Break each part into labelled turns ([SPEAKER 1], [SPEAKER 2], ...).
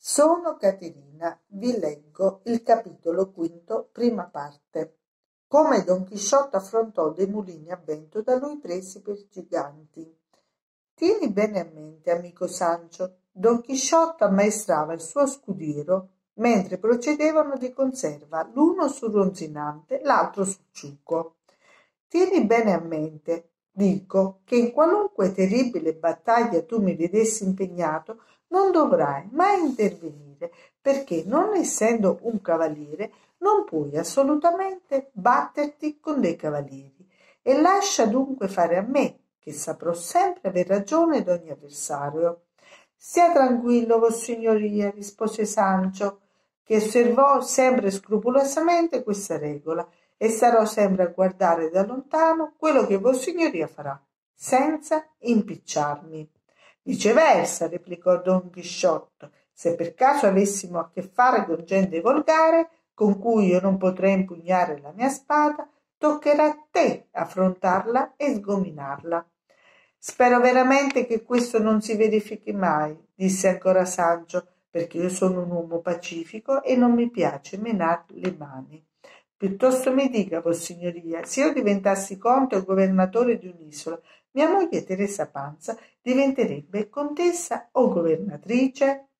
[SPEAKER 1] Sono Caterina vi leggo il capitolo quinto, prima parte. Come Don Chisciotte affrontò dei mulini a vento da lui presi per giganti. Tieni bene a mente, amico Sancio, Don Chisciotte ammaestrava il suo scudiero mentre procedevano di conserva l'uno sul ronzinante, l'altro sul ciucco. Tieni bene a mente dico che in qualunque terribile battaglia tu mi vedessi impegnato, non dovrai mai intervenire, perché non essendo un cavaliere, non puoi assolutamente batterti con dei cavalieri. E lascia dunque fare a me, che saprò sempre aver ragione d'ogni avversario. Stia tranquillo, vossignoria, rispose Sancio, che osservò sempre scrupolosamente questa regola e sarò sempre a guardare da lontano quello che Vossignoria farà, senza impicciarmi. Viceversa, replicò Don Chisciotto, se per caso avessimo a che fare con gente volgare, con cui io non potrei impugnare la mia spada, toccherà a te affrontarla e sgominarla. Spero veramente che questo non si verifichi mai, disse ancora Sancho, perché io sono un uomo pacifico e non mi piace menar le mani. Piuttosto mi dica, vossignoria, se io diventassi conte o governatore di un'isola, mia moglie Teresa Panza diventerebbe contessa o governatrice?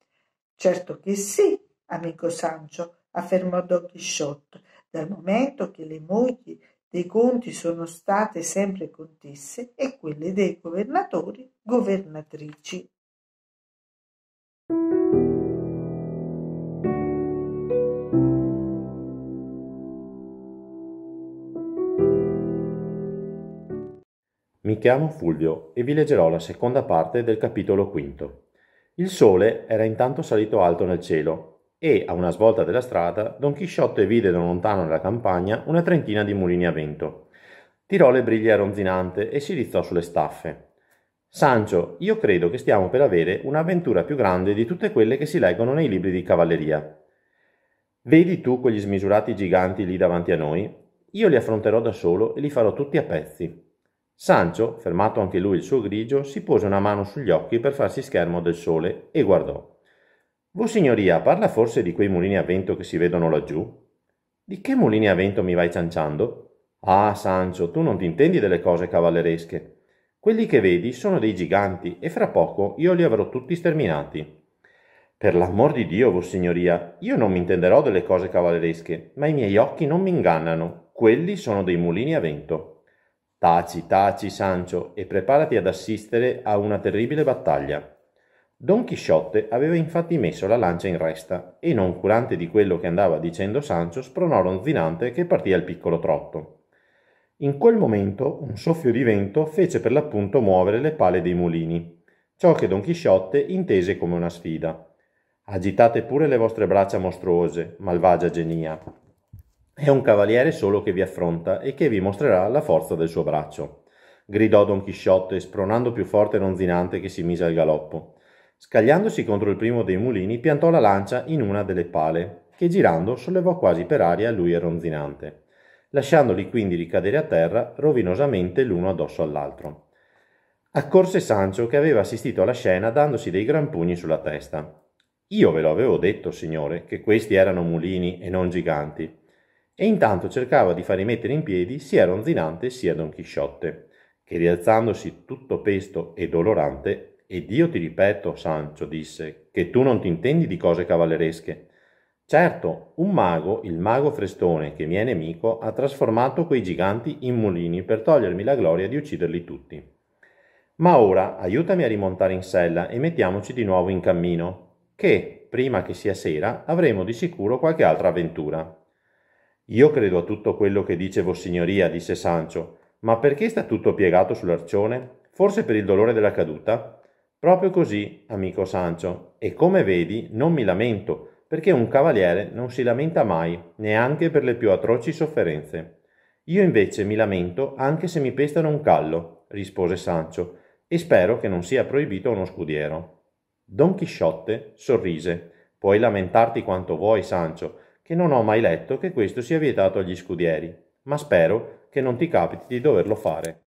[SPEAKER 1] Certo che sì, amico Sancho, affermò Don Chisciotte, dal momento che le mogli dei conti sono state sempre contesse e quelle dei governatori governatrici.
[SPEAKER 2] Mi chiamo Fulvio e vi leggerò la seconda parte del capitolo quinto. Il sole era intanto salito alto nel cielo e, a una svolta della strada, Don Chisciotte vide da lontano nella campagna una trentina di mulini a vento. Tirò le briglie a ronzinante e si rizzò sulle staffe. Sancio, io credo che stiamo per avere un'avventura più grande di tutte quelle che si leggono nei libri di cavalleria. Vedi tu quegli smisurati giganti lì davanti a noi? Io li affronterò da solo e li farò tutti a pezzi. Sancio, fermato anche lui il suo grigio, si pose una mano sugli occhi per farsi schermo del sole e guardò. Vossignoria, parla forse di quei mulini a vento che si vedono laggiù? Di che mulini a vento mi vai cianciando? Ah, Sancio, tu non ti intendi delle cose cavalleresche. Quelli che vedi sono dei giganti e fra poco io li avrò tutti sterminati. Per l'amor di Dio, Vossignoria, io non mi intenderò delle cose cavalleresche, ma i miei occhi non mi ingannano. Quelli sono dei mulini a vento. Taci, taci, Sancio, e preparati ad assistere a una terribile battaglia. Don Chisciotte aveva infatti messo la lancia in resta e, non curante di quello che andava dicendo Sancio, spronò ronzinante che partì al piccolo trotto. In quel momento un soffio di vento fece per l'appunto muovere le pale dei mulini, ciò che Don Chisciotte intese come una sfida. Agitate pure le vostre braccia mostruose, malvagia genia, è un cavaliere solo che vi affronta e che vi mostrerà la forza del suo braccio. Gridò Don Chisciotte, spronando più forte Ronzinante che si mise al galoppo. Scagliandosi contro il primo dei mulini, piantò la lancia in una delle pale, che girando sollevò quasi per aria lui e Ronzinante, lasciandoli quindi ricadere a terra rovinosamente l'uno addosso all'altro. Accorse Sancio che aveva assistito alla scena dandosi dei gran pugni sulla testa. Io ve lo avevo detto, signore, che questi erano mulini e non giganti e intanto cercava di far rimettere in piedi sia Ronzinante sia Don Chisciotte, che rialzandosi tutto pesto e dolorante, ed io ti ripeto, Sancio, disse, che tu non ti intendi di cose cavalleresche. Certo, un mago, il mago Frestone, che mi è nemico, ha trasformato quei giganti in mulini per togliermi la gloria di ucciderli tutti. Ma ora aiutami a rimontare in sella e mettiamoci di nuovo in cammino, che, prima che sia sera, avremo di sicuro qualche altra avventura. Io credo a tutto quello che dice Vossignoria, disse Sancio, ma perché sta tutto piegato sull'arcione? Forse per il dolore della caduta? Proprio così, amico Sancio, e come vedi non mi lamento, perché un cavaliere non si lamenta mai, neanche per le più atroci sofferenze. Io invece mi lamento anche se mi pestano un callo, rispose Sancio, e spero che non sia proibito a uno scudiero. Don Chisciotte sorrise. Puoi lamentarti quanto vuoi, Sancio, che non ho mai letto che questo sia vietato agli scudieri, ma spero che non ti capiti di doverlo fare.